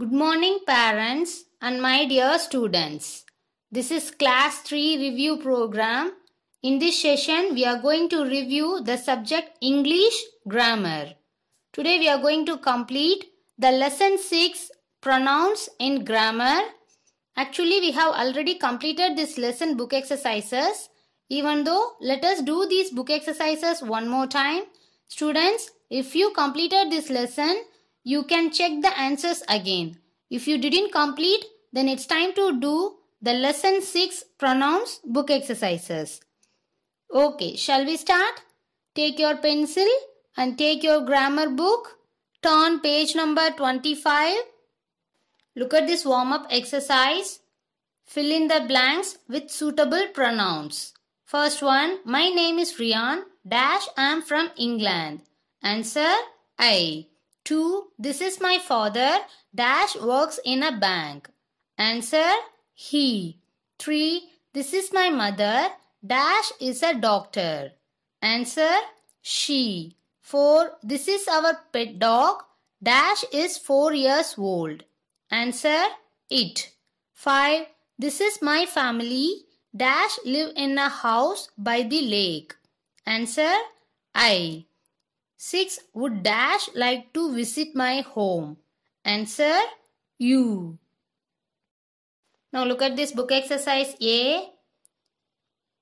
Good morning, parents and my dear students. This is class 3 review program. In this session, we are going to review the subject English grammar. Today, we are going to complete the lesson 6 pronouns in grammar. Actually, we have already completed this lesson book exercises. Even though, let us do these book exercises one more time. Students, if you completed this lesson, you can check the answers again. If you didn't complete, then it's time to do the lesson 6 pronouns book exercises. Okay, shall we start? Take your pencil and take your grammar book. Turn page number 25. Look at this warm up exercise. Fill in the blanks with suitable pronouns. First one, my name is Rian dash I am from England. Answer I. 2. This is my father dash works in a bank. Answer he. 3. This is my mother dash is a doctor. Answer she. 4. This is our pet dog dash is 4 years old. Answer it. 5. This is my family dash live in a house by the lake. Answer I. Six would dash like to visit my home. Answer you. Now look at this book exercise A.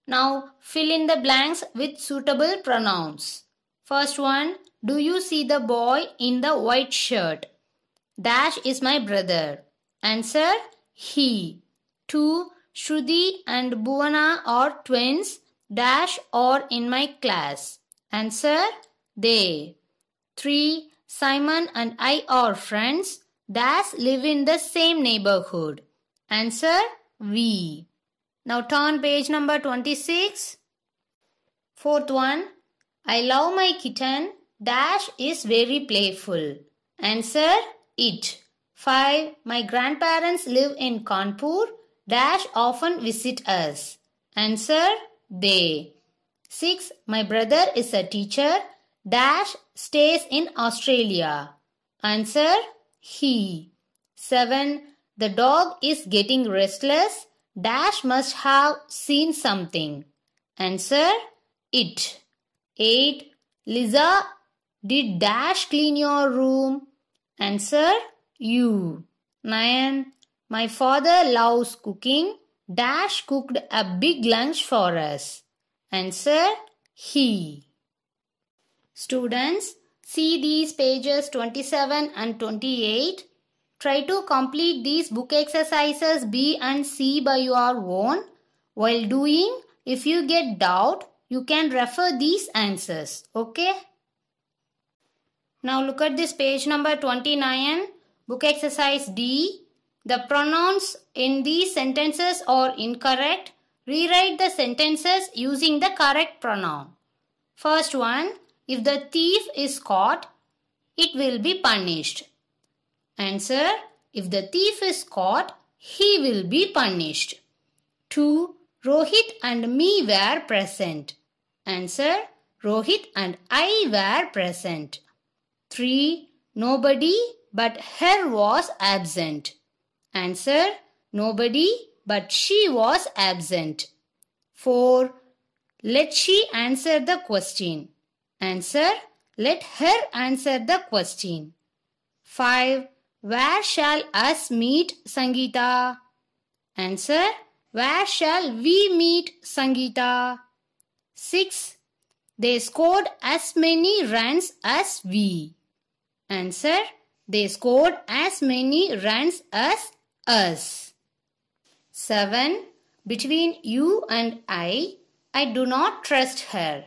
Now fill in the blanks with suitable pronouns. First one, do you see the boy in the white shirt? Dash is my brother. Answer he. 2. Shruti and Bhuvana are twins dash or in my class. Answer they. 3. Simon and I are friends Dash live in the same neighborhood. Answer we. Now turn page number 26. Fourth one. I love my kitten. Dash is very playful. Answer it. 5. My grandparents live in Kanpur. Dash often visit us. Answer they. 6. My brother is a teacher Dash stays in Australia. Answer he. 7. The dog is getting restless. Dash must have seen something. Answer it. 8. Lisa, did Dash clean your room? Answer you. 9. My father loves cooking. Dash cooked a big lunch for us. Answer he. Students, see these pages 27 and 28. Try to complete these book exercises B and C by your own. While doing, if you get doubt, you can refer these answers. Okay? Now look at this page number 29, book exercise D. The pronouns in these sentences are incorrect. Rewrite the sentences using the correct pronoun. First one, if the thief is caught, it will be punished. Answer If the thief is caught, he will be punished. 2. Rohit and me were present. Answer Rohit and I were present. 3. Nobody but her was absent. Answer Nobody but she was absent. 4. Let she answer the question. Answer. Let her answer the question. 5. Where shall us meet, Sangita? Answer. Where shall we meet, Sangita? 6. They scored as many runs as we. Answer. They scored as many runs as us. 7. Between you and I, I do not trust her.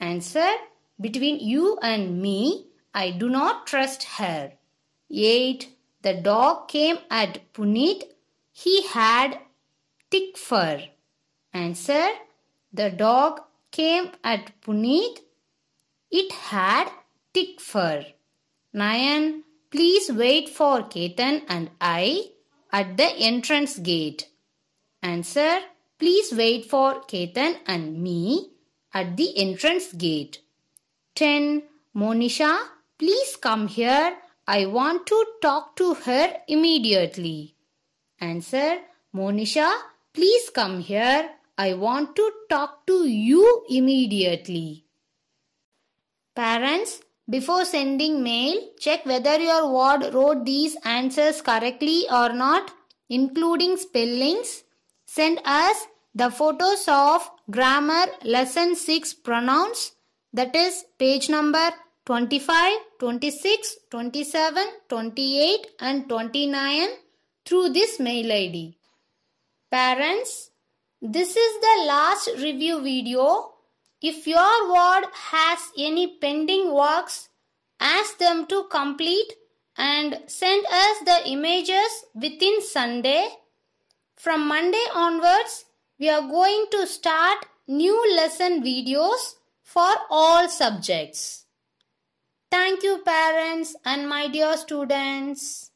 Answer. Between you and me, I do not trust her. 8. The dog came at Punith. He had thick fur. Answer. The dog came at Punith. It had thick fur. 9. Please wait for Ketan and I at the entrance gate. Answer. Please wait for Ketan and me at the entrance gate. 10. Monisha, please come here. I want to talk to her immediately. Answer. Monisha, please come here. I want to talk to you immediately. Parents, before sending mail, check whether your ward wrote these answers correctly or not, including spellings. Send us the photos of grammar lesson 6 pronouns that is page number 25, 26, 27, 28 and 29 through this mail ID. Parents, this is the last review video. If your ward has any pending works, ask them to complete and send us the images within Sunday. From Monday onwards, we are going to start new lesson videos for all subjects. Thank you parents and my dear students.